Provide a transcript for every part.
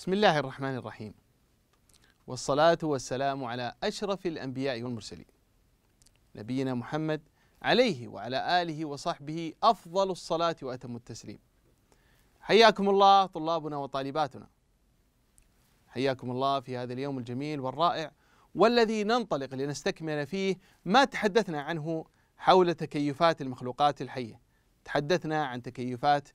بسم الله الرحمن الرحيم والصلاة والسلام على أشرف الأنبياء والمرسلين نبينا محمد عليه وعلى آله وصحبه أفضل الصلاة وأتم التسليم حياكم الله طلابنا وطالباتنا حياكم الله في هذا اليوم الجميل والرائع والذي ننطلق لنستكمل فيه ما تحدثنا عنه حول تكيفات المخلوقات الحية تحدثنا عن تكيفات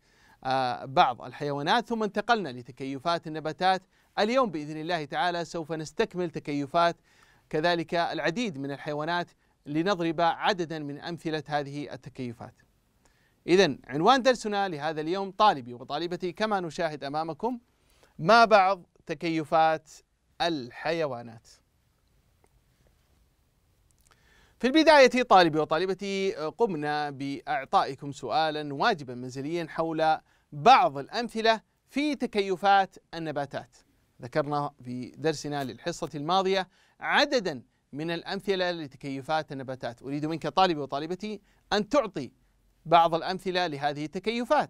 آه، بعض الحيوانات ثم انتقلنا لتكيفات النباتات اليوم باذن الله تعالى سوف نستكمل تكيفات كذلك العديد من الحيوانات لنضرب عددا من امثله هذه التكيفات. اذا عنوان درسنا لهذا اليوم طالبي وطالبتي كما نشاهد امامكم ما بعض تكيفات الحيوانات. في البداية طالبي وطالبتي آه، قمنا بإعطائكم سؤالا واجبا منزليا حول بعض الأمثلة في تكيفات النباتات ذكرنا في درسنا للحصة الماضية عددا من الأمثلة لتكيفات النباتات أريد منك طالبي وطالبتي أن تعطي بعض الأمثلة لهذه التكيفات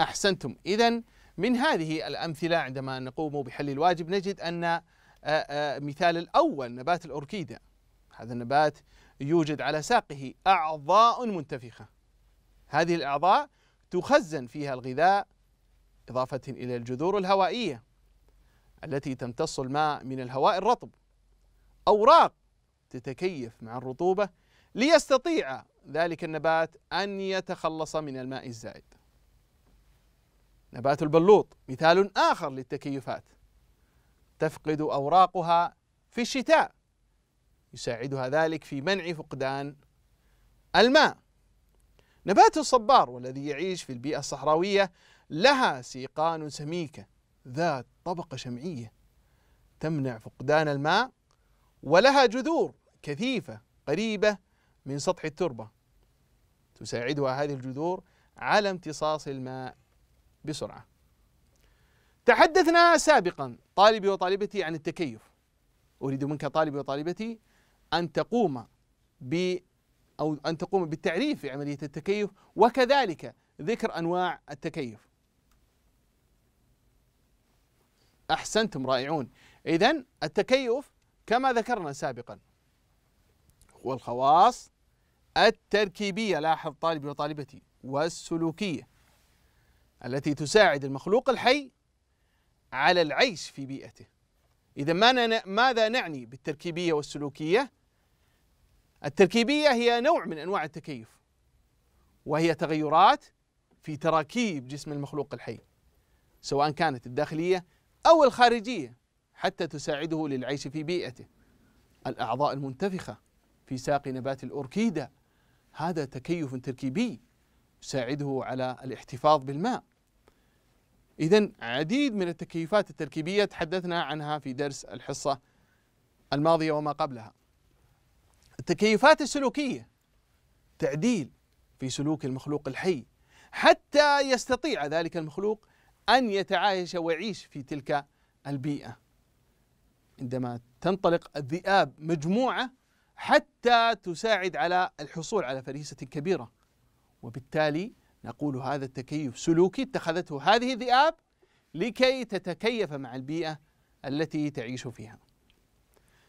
أحسنتم إذا من هذه الأمثلة عندما نقوم بحل الواجب نجد أن آه، آه، مثال الأول نبات الأوركيدة هذا النبات يوجد على ساقه أعضاء منتفخة هذه الأعضاء تخزن فيها الغذاء إضافة إلى الجذور الهوائية التي تمتص الماء من الهواء الرطب أوراق تتكيف مع الرطوبة ليستطيع ذلك النبات أن يتخلص من الماء الزائد نبات البلوط مثال آخر للتكيفات تفقد أوراقها في الشتاء يساعدها ذلك في منع فقدان الماء نبات الصبار والذي يعيش في البيئة الصحراوية لها سيقان سميكة ذات طبقة شمعية تمنع فقدان الماء ولها جذور كثيفة قريبة من سطح التربة تساعدها هذه الجذور على امتصاص الماء بسرعة تحدثنا سابقا طالبي وطالبتي عن التكيف أريد منك طالبي وطالبتي أن تقوم ب أو أن تقوم بالتعريف في عملية التكيف وكذلك ذكر أنواع التكيف أحسنتم رائعون إذا التكيف كما ذكرنا سابقا هو الخواص التركيبية لاحظ طالبي وطالبتي والسلوكية التي تساعد المخلوق الحي على العيش في بيئته إذا ماذا نعني بالتركيبية والسلوكية؟ التركيبية هي نوع من أنواع التكيف وهي تغيرات في تراكيب جسم المخلوق الحي سواء كانت الداخلية أو الخارجية حتى تساعده للعيش في بيئته الأعضاء المنتفخة في ساق نبات الأوركيدا هذا تكيف تركيبي يساعده على الاحتفاظ بالماء إذا عديد من التكيفات التركيبية تحدثنا عنها في درس الحصة الماضية وما قبلها. التكيفات السلوكية تعديل في سلوك المخلوق الحي حتى يستطيع ذلك المخلوق أن يتعايش ويعيش في تلك البيئة. عندما تنطلق الذئاب مجموعة حتى تساعد على الحصول على فريسة كبيرة وبالتالي نقول هذا التكيف سلوكي اتخذته هذه الذئاب لكي تتكيف مع البيئة التي تعيش فيها.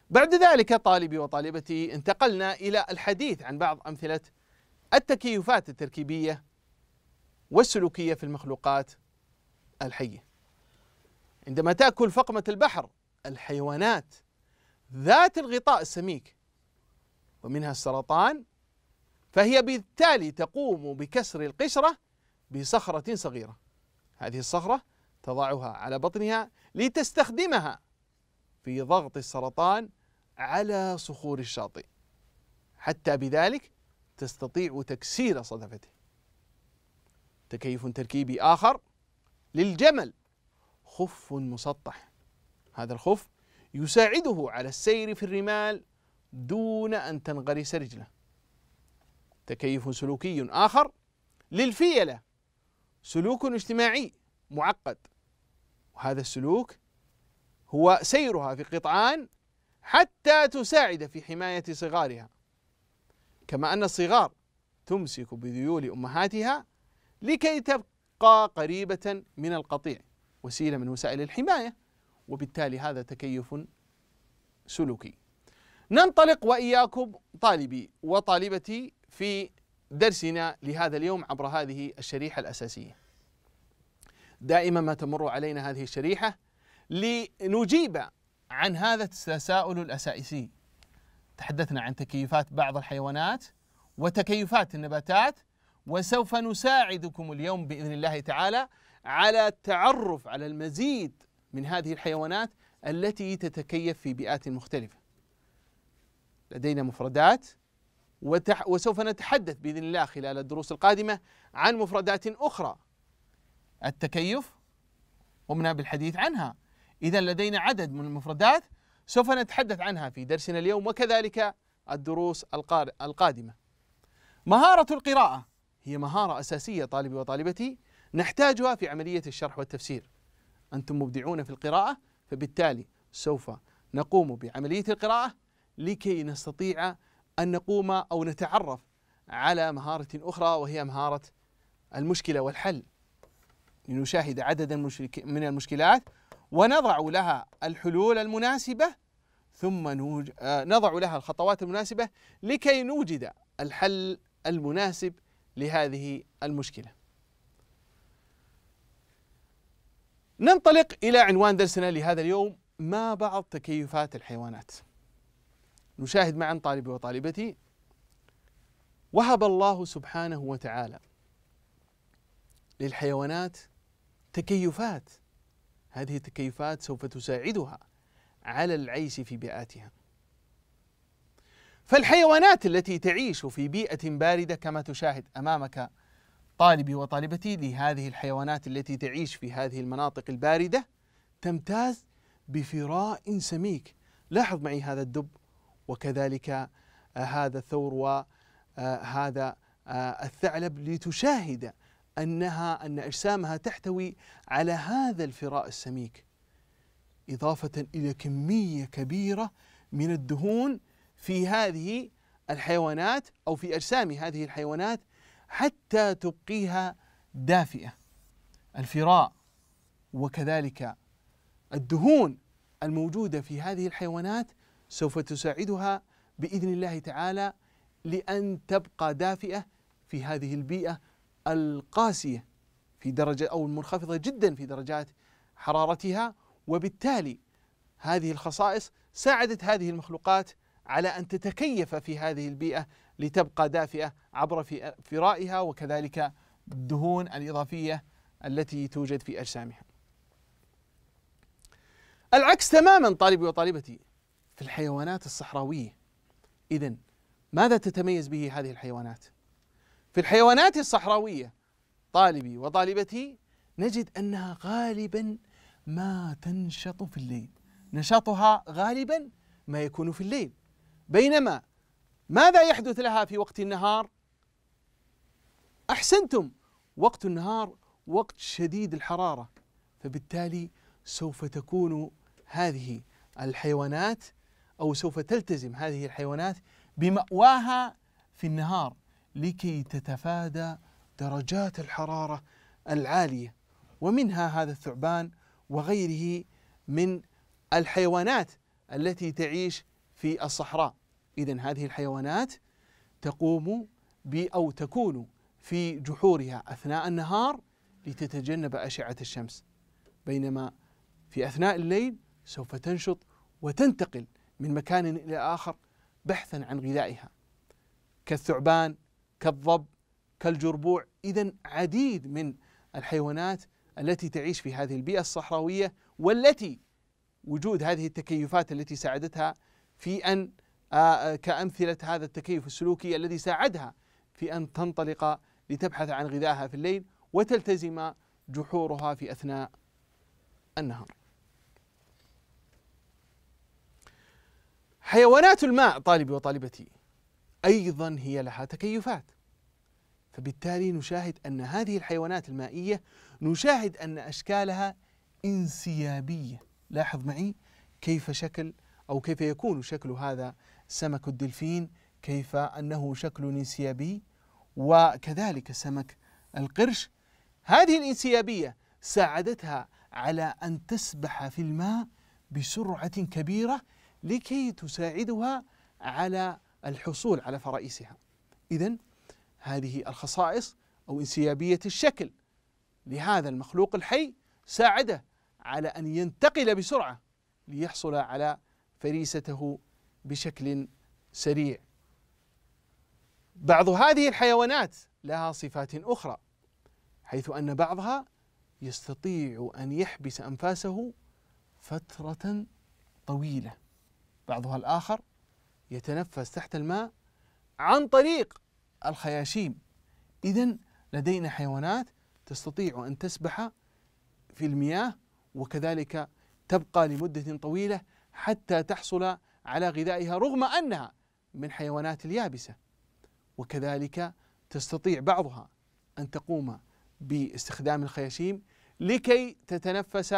بعد ذلك طالبي وطالبتي انتقلنا إلى الحديث عن بعض أمثلة التكيفات التركيبية والسلوكية في المخلوقات الحية. عندما تأكل فقمة البحر الحيوانات ذات الغطاء السميك ومنها السرطان فهي بالتالي تقوم بكسر القشرة بصخرة صغيرة هذه الصخرة تضعها على بطنها لتستخدمها في ضغط السرطان على صخور الشاطئ حتى بذلك تستطيع تكسير صدفته تكيف تركيبي آخر للجمل خف مسطح هذا الخف يساعده على السير في الرمال دون أن تنغرس رجله تكيف سلوكي آخر للفيلة سلوك اجتماعي معقد وهذا السلوك هو سيرها في قطعان حتى تساعد في حماية صغارها كما أن الصغار تمسك بذيول أمهاتها لكي تبقى قريبة من القطيع وسيلة من وسائل الحماية وبالتالي هذا تكيف سلوكي ننطلق وإياكم طالبي وطالبتي في درسنا لهذا اليوم عبر هذه الشريحة الأساسية دائما ما تمر علينا هذه الشريحة لنجيب عن هذا التساؤل الأساسي تحدثنا عن تكيفات بعض الحيوانات وتكيفات النباتات وسوف نساعدكم اليوم باذن الله تعالى على التعرف على المزيد من هذه الحيوانات التي تتكيف في بيئات مختلفه. لدينا مفردات وسوف نتحدث باذن الله خلال الدروس القادمه عن مفردات اخرى التكيف قمنا بالحديث عنها اذا لدينا عدد من المفردات سوف نتحدث عنها في درسنا اليوم وكذلك الدروس القادمه مهاره القراءه هي مهاره اساسيه طالبي وطالبتي نحتاجها في عمليه الشرح والتفسير انتم مبدعون في القراءه فبالتالي سوف نقوم بعمليه القراءه لكي نستطيع أن نقوم أو نتعرف على مهارة أخرى وهي مهارة المشكلة والحل لنشاهد عددا من المشكلات ونضع لها الحلول المناسبة ثم آه، نضع لها الخطوات المناسبة لكي نوجد الحل المناسب لهذه المشكلة ننطلق إلى عنوان درسنا لهذا اليوم ما بعض تكيفات الحيوانات نشاهد معا طالبي وطالبتي وهب الله سبحانه وتعالى للحيوانات تكيفات هذه التكيفات سوف تساعدها على العيش في بيئاتها فالحيوانات التي تعيش في بيئة باردة كما تشاهد أمامك طالبي وطالبتي لهذه الحيوانات التي تعيش في هذه المناطق الباردة تمتاز بفراء سميك لاحظ معي هذا الدب وكذلك آه، هذا الثور وهذا آه، آه، الثعلب لتشاهد أنها أن أجسامها تحتوي على هذا الفراء السميك إضافة إلى كمية كبيرة من الدهون في هذه الحيوانات أو في أجسام هذه الحيوانات حتى تبقيها دافئة الفراء وكذلك الدهون الموجودة في هذه الحيوانات سوف تساعدها باذن الله تعالى لان تبقى دافئه في هذه البيئه القاسيه في درجه او المنخفضه جدا في درجات حرارتها وبالتالي هذه الخصائص ساعدت هذه المخلوقات على ان تتكيف في هذه البيئه لتبقى دافئه عبر فرائها وكذلك الدهون الاضافيه التي توجد في اجسامها. العكس تماما طالبي وطالبتي في الحيوانات الصحراوية إذا ماذا تتميز به هذه الحيوانات؟ في الحيوانات الصحراوية طالبي وطالبتي نجد أنها غالبا ما تنشط في الليل نشاطها غالبا ما يكون في الليل بينما ماذا يحدث لها في وقت النهار؟ احسنتم وقت النهار وقت شديد الحراره فبالتالي سوف تكون هذه الحيوانات أو سوف تلتزم هذه الحيوانات بمأواها في النهار لكي تتفادى درجات الحرارة العالية ومنها هذا الثعبان وغيره من الحيوانات التي تعيش في الصحراء إذا هذه الحيوانات تقوم أو تكون في جحورها أثناء النهار لتتجنب أشعة الشمس بينما في أثناء الليل سوف تنشط وتنتقل من مكان إلى آخر بحثا عن غذائها كالثعبان كالضب كالجربوع إذا عديد من الحيوانات التي تعيش في هذه البيئة الصحراوية والتي وجود هذه التكيفات التي ساعدتها في أن آه، آه، كأمثلة هذا التكيف السلوكي الذي ساعدها في أن تنطلق لتبحث عن غذائها في الليل وتلتزم جحورها في أثناء النهار حيوانات الماء طالبي وطالبتي ايضا هي لها تكيفات فبالتالي نشاهد ان هذه الحيوانات المائيه نشاهد ان اشكالها انسيابيه لاحظ معي كيف شكل او كيف يكون شكل هذا سمك الدلفين كيف انه شكل انسيابي وكذلك سمك القرش هذه الانسيابيه ساعدتها على ان تسبح في الماء بسرعه كبيره لكي تساعدها على الحصول على فرائسها إذا هذه الخصائص أو انسيابية الشكل لهذا المخلوق الحي ساعده على أن ينتقل بسرعة ليحصل على فريسته بشكل سريع بعض هذه الحيوانات لها صفات أخرى حيث أن بعضها يستطيع أن يحبس أنفاسه فترة طويلة بعضها الآخر يتنفس تحت الماء عن طريق الخياشيم إذا لدينا حيوانات تستطيع أن تسبح في المياه وكذلك تبقى لمدة طويلة حتى تحصل على غذائها رغم أنها من حيوانات اليابسة وكذلك تستطيع بعضها أن تقوم باستخدام الخياشيم لكي تتنفس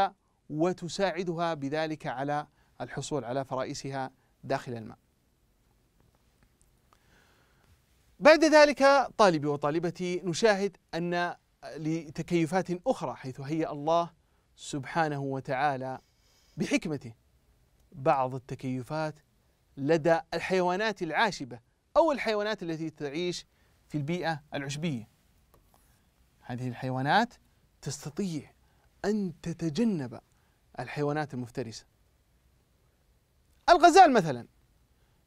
وتساعدها بذلك على الحصول على فرائسها داخل الماء بعد ذلك طالبي وطالبتي نشاهد أن لتكيفات أخرى حيث هيأ الله سبحانه وتعالى بحكمته بعض التكيفات لدى الحيوانات العاشبة أو الحيوانات التي تعيش في البيئة العشبية هذه الحيوانات تستطيع أن تتجنب الحيوانات المفترسة الغزال مثلا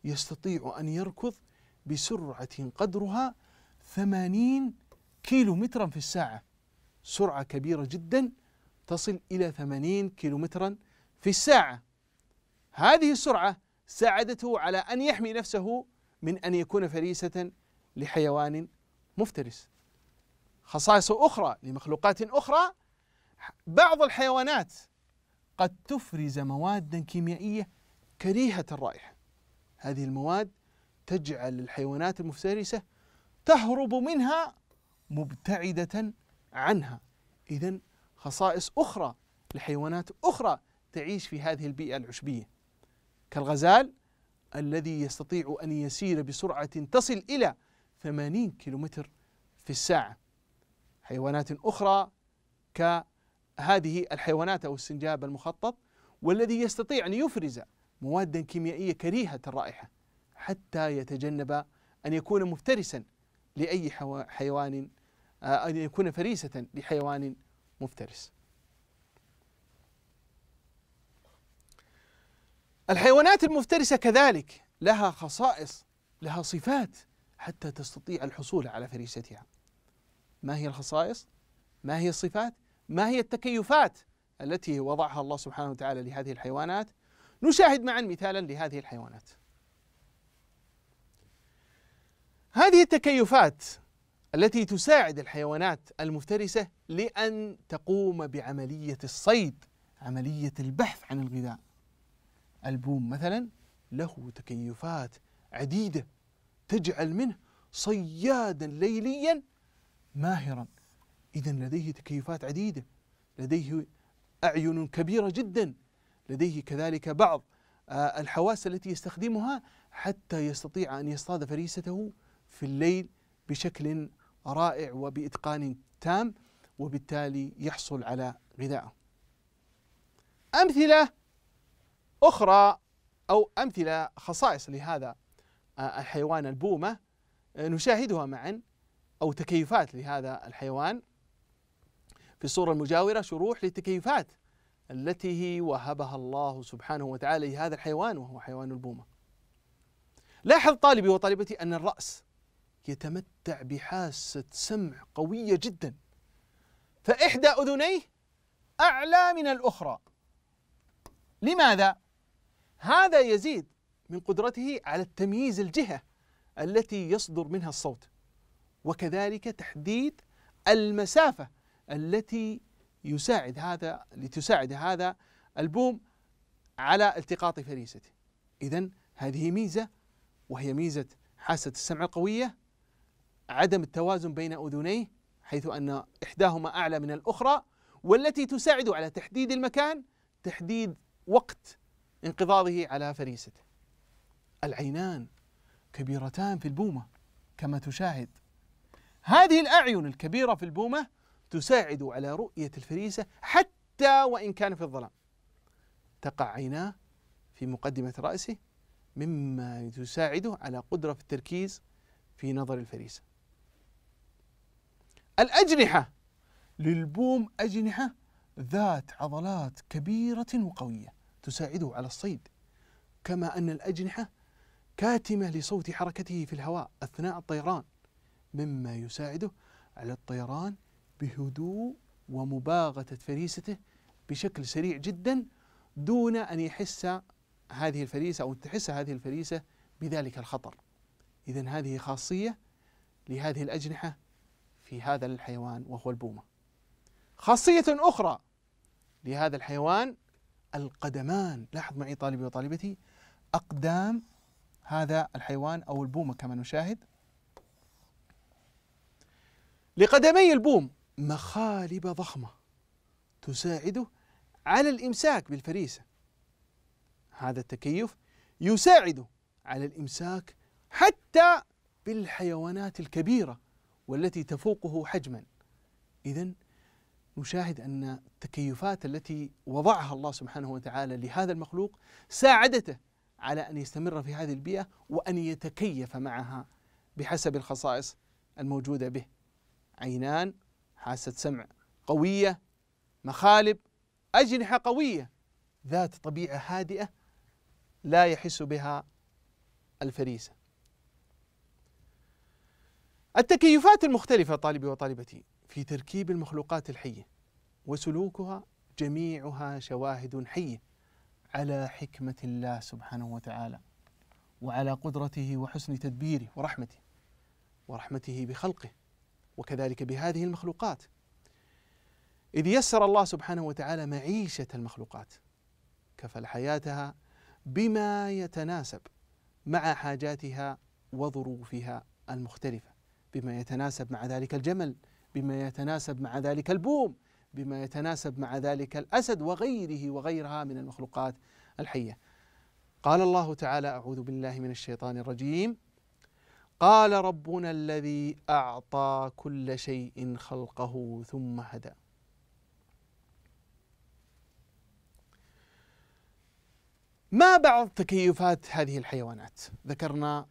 يستطيع أن يركض بسرعة قدرها ثمانين كيلو مترا في الساعة سرعة كبيرة جدا تصل إلى ثمانين كيلو مترا في الساعة هذه السرعة ساعدته على أن يحمي نفسه من أن يكون فريسة لحيوان مفترس خصائص أخرى لمخلوقات أخرى بعض الحيوانات قد تفرز مواد كيميائية كريهة الرائحة هذه المواد تجعل الحيوانات المفترسة تهرب منها مبتعدة عنها إذا خصائص أخرى لحيوانات أخرى تعيش في هذه البيئة العشبية كالغزال الذي يستطيع أن يسير بسرعة تصل إلى 80 كيلومتر في الساعة حيوانات أخرى كهذه الحيوانات أو السنجاب المخطط والذي يستطيع أن يفرز مواد كيميائية كريهة الرائحة حتى يتجنب أن يكون مفترسا لأي حيوان آه، أن يكون فريسة لحيوان مفترس الحيوانات المفترسة كذلك لها خصائص لها صفات حتى تستطيع الحصول على فريستها ما هي الخصائص؟ ما هي الصفات؟ ما هي التكيفات التي وضعها الله سبحانه وتعالى لهذه الحيوانات نشاهد معا مثالا لهذه الحيوانات هذه التكيفات التي تساعد الحيوانات المفترسة لأن تقوم بعملية الصيد عملية البحث عن الغذاء البوم مثلا له تكيفات عديدة تجعل منه صيادا ليليا ماهرا إذا لديه تكيفات عديدة لديه أعين كبيرة جدا لديه كذلك بعض آه، الحواس التي يستخدمها حتى يستطيع أن يصطاد فريسته في الليل بشكل رائع وبإتقان تام وبالتالي يحصل على غذائه أمثلة أخرى أو أمثلة خصائص لهذا آه، الحيوان البومة آه، نشاهدها معا أو تكيفات لهذا الحيوان في الصورة المجاورة شروح لتكيفات التي وهبها الله سبحانه وتعالى لهذا الحيوان وهو حيوان البومة لاحظ طالبي وطالبتي أن الرأس يتمتع بحاسة سمع قوية جدا فإحدى أذنيه أعلى من الأخرى لماذا؟ هذا يزيد من قدرته على التمييز الجهة التي يصدر منها الصوت وكذلك تحديد المسافة التي يساعد هذا لتساعد هذا البوم على التقاط فريسته إذا هذه ميزة وهي ميزة حاسة السمع القوية عدم التوازن بين أذنيه حيث أن إحداهما أعلى من الأخرى والتي تساعد على تحديد المكان تحديد وقت انقضاضه على فريسته العينان كبيرتان في البومة كما تشاهد هذه الأعين الكبيرة في البومة تساعد على رؤية الفريسة حتى وإن كان في الظلام تقع عيناه في مقدمة رأسه مما تساعده على قدرة في التركيز في نظر الفريسة الأجنحة للبوم أجنحة ذات عضلات كبيرة وقوية تساعده على الصيد كما أن الأجنحة كاتمة لصوت حركته في الهواء أثناء الطيران مما يساعده على الطيران بهدوء ومباغتة فريسته بشكل سريع جدا دون أن يحس هذه الفريسة أو تحس هذه الفريسة بذلك الخطر إذا هذه خاصية لهذه الأجنحة في هذا الحيوان وهو البومة خاصية أخرى لهذا الحيوان القدمان لاحظ معي طالبي وطالبتي أقدام هذا الحيوان أو البومة كما نشاهد لقدمي البوم مخالب ضخمة تساعده على الإمساك بالفريسة هذا التكيف يساعده على الإمساك حتى بالحيوانات الكبيرة والتي تفوقه حجما إذا نشاهد أن التكيفات التي وضعها الله سبحانه وتعالى لهذا المخلوق ساعدته على أن يستمر في هذه البيئة وأن يتكيف معها بحسب الخصائص الموجودة به عينان حاسة سمع قوية مخالب أجنحة قوية ذات طبيعة هادئة لا يحس بها الفريسة التكيفات المختلفة طالبي وطالبتي في تركيب المخلوقات الحية وسلوكها جميعها شواهد حية على حكمة الله سبحانه وتعالى وعلى قدرته وحسن تدبيره ورحمته ورحمته بخلقه وكذلك بهذه المخلوقات إذ يسر الله سبحانه وتعالى معيشة المخلوقات كفل حياتها بما يتناسب مع حاجاتها وظروفها المختلفة بما يتناسب مع ذلك الجمل بما يتناسب مع ذلك البوم بما يتناسب مع ذلك الأسد وغيره وغيرها من المخلوقات الحية قال الله تعالى أعوذ بالله من الشيطان الرجيم قال ربنا الذي أعطى كل شيء خلقه ثم هدى ما بعض تكيفات هذه الحيوانات ذكرنا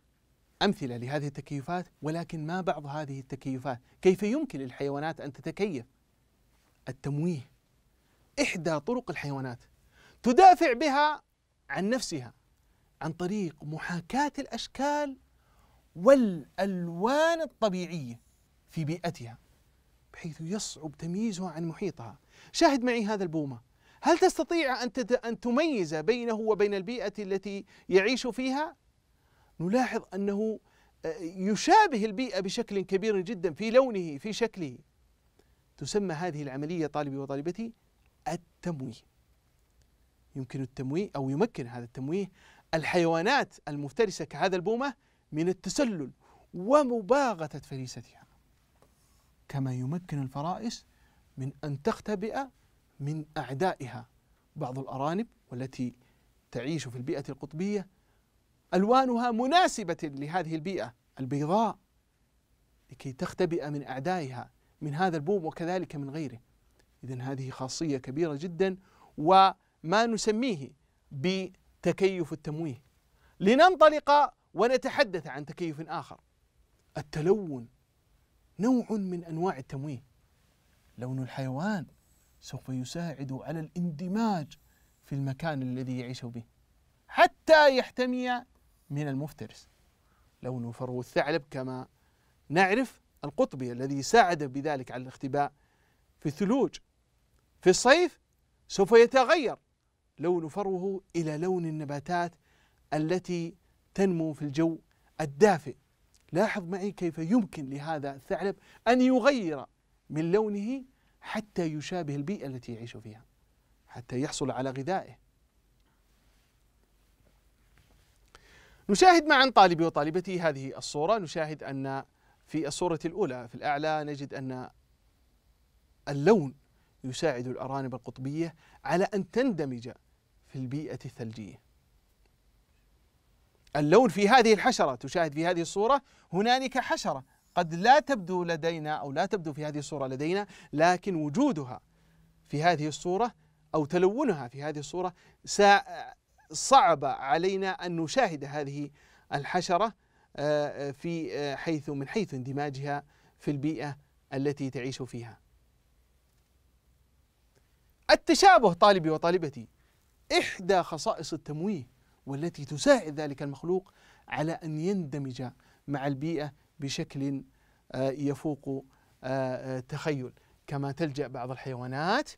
أمثلة لهذه التكيفات ولكن ما بعض هذه التكيفات كيف يمكن للحيوانات أن تتكيف التمويه إحدى طرق الحيوانات تدافع بها عن نفسها عن طريق محاكاة الأشكال والألوان الطبيعية في بيئتها بحيث يصعب تمييزها عن محيطها شاهد معي هذا البومة هل تستطيع أن, أن تميز بينه وبين البيئة التي يعيش فيها؟ نلاحظ أنه آه، يشابه البيئة بشكل كبير جدا في لونه في شكله تسمى هذه العملية طالبي وطالبتي التمويه يمكن التمويه أو يمكن هذا التمويه الحيوانات المفترسة كهذا البومة من التسلل ومباغتة فريستها كما يمكن الفرائس من أن تختبئ من أعدائها بعض الأرانب والتي تعيش في البيئة القطبية ألوانها مناسبة لهذه البيئة البيضاء لكي تختبئ من أعدائها من هذا البوم وكذلك من غيره إذا هذه خاصية كبيرة جدا وما نسميه بتكيف التمويه لننطلق ونتحدث عن تكيف آخر التلون نوع من أنواع التمويه لون الحيوان سوف يساعد على الاندماج في المكان الذي يعيش به حتى يحتمي من المفترس لون فرو الثعلب كما نعرف القطبي الذي ساعد بذلك على الاختباء في الثلوج في الصيف سوف يتغير لون فروه إلى لون النباتات التي تنمو في الجو الدافئ لاحظ معي كيف يمكن لهذا الثعلب أن يغير من لونه حتى يشابه البيئة التي يعيش فيها حتى يحصل على غذائه نشاهد معا طالبي وطالبتي هذه الصورة نشاهد أن في الصورة الأولى في الأعلى نجد أن اللون يساعد الأرانب القطبية على أن تندمج في البيئة الثلجية اللون في هذه الحشرة تشاهد في هذه الصورة هنالك حشرة قد لا تبدو لدينا أو لا تبدو في هذه الصورة لدينا لكن وجودها في هذه الصورة أو تلونها في هذه الصورة صعب علينا أن نشاهد هذه الحشرة آه، آه، في آه، حيث من حيث اندماجها في البيئة التي تعيش فيها التشابه طالبي وطالبتي إحدى خصائص التمويه والتي تساعد ذلك المخلوق على أن يندمج مع البيئة بشكل آه، يفوق آه، آه، تخيل كما تلجأ بعض الحيوانات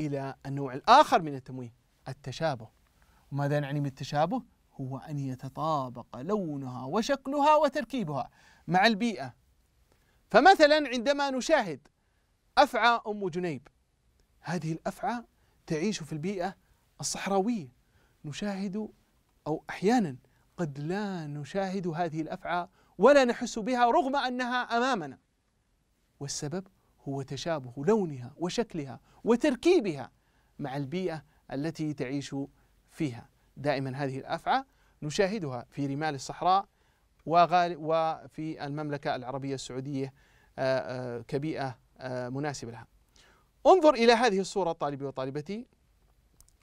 إلى النوع الآخر من التمويه التشابه وماذا نعني بالتشابه؟ هو أن يتطابق لونها وشكلها وتركيبها مع البيئة فمثلا عندما نشاهد أفعى أم جنيب هذه الأفعى تعيش في البيئة الصحراوية نشاهد أو أحيانا قد لا نشاهد هذه الأفعى ولا نحس بها رغم أنها أمامنا والسبب هو تشابه لونها وشكلها وتركيبها مع البيئة التي تعيش فيها دائما هذه الأفعى نشاهدها في رمال الصحراء وفي المملكة العربية السعودية آه، آه، كبيئة آه، مناسبة لها انظر إلى هذه الصورة طالبي وطالبتي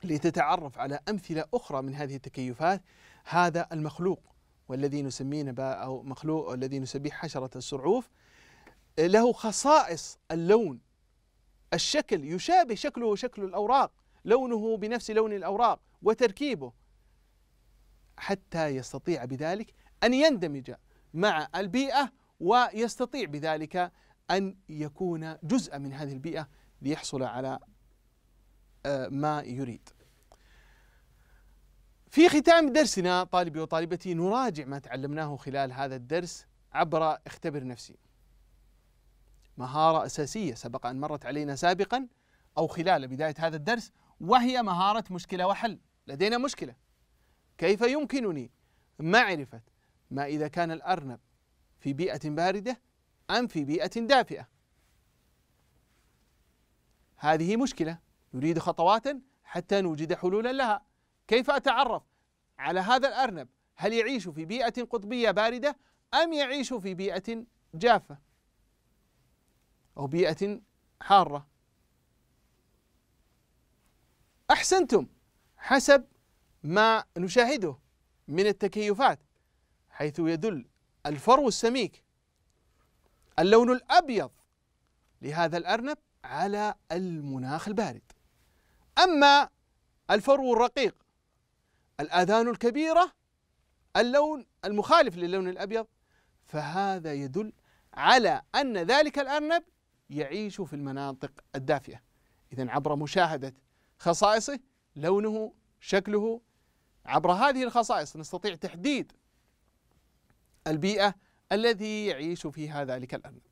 لتتعرف على أمثلة أخرى من هذه التكيفات هذا المخلوق والذي نسميه أو مخلوق الذي نسميه حشرة السرعوف له خصائص اللون الشكل يشابه شكله شكل الأوراق لونه بنفس لون الأوراق وتركيبه حتى يستطيع بذلك أن يندمج مع البيئة ويستطيع بذلك أن يكون جزءا من هذه البيئة ليحصل على ما يريد في ختام درسنا طالبي وطالبتي نراجع ما تعلمناه خلال هذا الدرس عبر اختبر نفسي مهارة أساسية سبق أن مرت علينا سابقا أو خلال بداية هذا الدرس وهي مهارة مشكلة وحل لدينا مشكلة كيف يمكنني معرفة ما إذا كان الأرنب في بيئة باردة أم في بيئة دافئة هذه مشكلة نريد خطوات حتى نوجد حلولا لها كيف أتعرف على هذا الأرنب هل يعيش في بيئة قطبية باردة أم يعيش في بيئة جافة أو بيئة حارة أحسنتم حسب ما نشاهده من التكيفات حيث يدل الفرو السميك اللون الأبيض لهذا الأرنب على المناخ البارد أما الفرو الرقيق الآذان الكبيرة اللون المخالف للون الأبيض فهذا يدل على أن ذلك الأرنب يعيش في المناطق الدافئة إذا عبر مشاهدة خصائصه لونه شكله عبر هذه الخصائص نستطيع تحديد البيئة الذي يعيش فيها ذلك الأرنب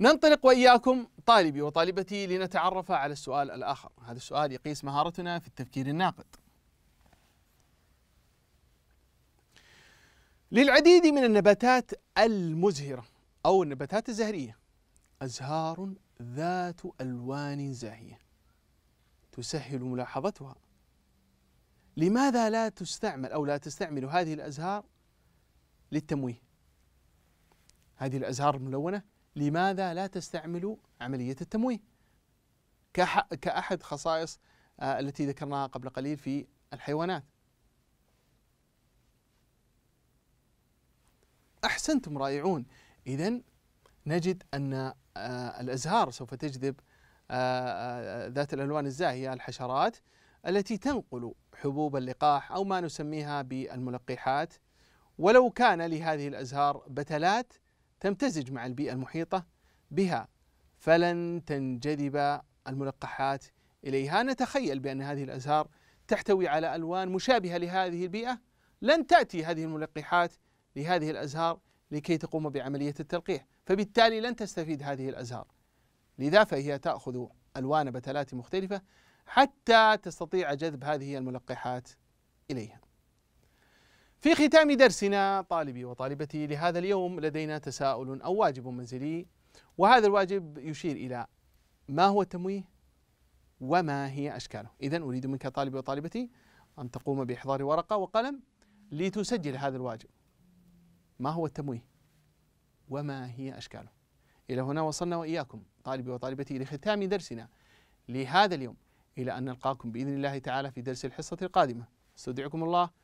ننطلق وإياكم طالبي وطالبتي لنتعرف على السؤال الآخر هذا السؤال يقيس مهارتنا في التفكير الناقد للعديد من النباتات المزهرة أو النباتات الزهرية أزهار ذات ألوان زاهية تسهل ملاحظتها لماذا لا تستعمل أو لا تستعمل هذه الأزهار للتمويه هذه الأزهار الملونة لماذا لا تستعملوا عملية التمويه كأحد خصائص آه، التي ذكرناها قبل قليل في الحيوانات أحسنتم رائعون إذا نجد أن آه، الأزهار سوف تجذب آه، ذات الألوان الزاهية الحشرات التي تنقل حبوب اللقاح أو ما نسميها بالملقحات ولو كان لهذه الأزهار بتلات تمتزج مع البيئة المحيطة بها فلن تنجذب الملقحات إليها نتخيل بأن هذه الأزهار تحتوي على ألوان مشابهة لهذه البيئة لن تأتي هذه الملقحات لهذه الأزهار لكي تقوم بعملية التلقيح فبالتالي لن تستفيد هذه الأزهار لذا فهي تأخذ ألوان بتلات مختلفة حتى تستطيع جذب هذه الملقحات إليها في ختام درسنا طالبي وطالبتي لهذا اليوم لدينا تساؤل او واجب منزلي وهذا الواجب يشير الى ما هو التمويه وما هي اشكاله اذا اريد منك طالبي وطالبتي ان تقوم باحضار ورقه وقلم لتسجل هذا الواجب ما هو التمويه وما هي اشكاله الى هنا وصلنا واياكم طالبي وطالبتي لختام درسنا لهذا اليوم الى ان نلقاكم باذن الله تعالى في درس الحصه القادمه استودعكم الله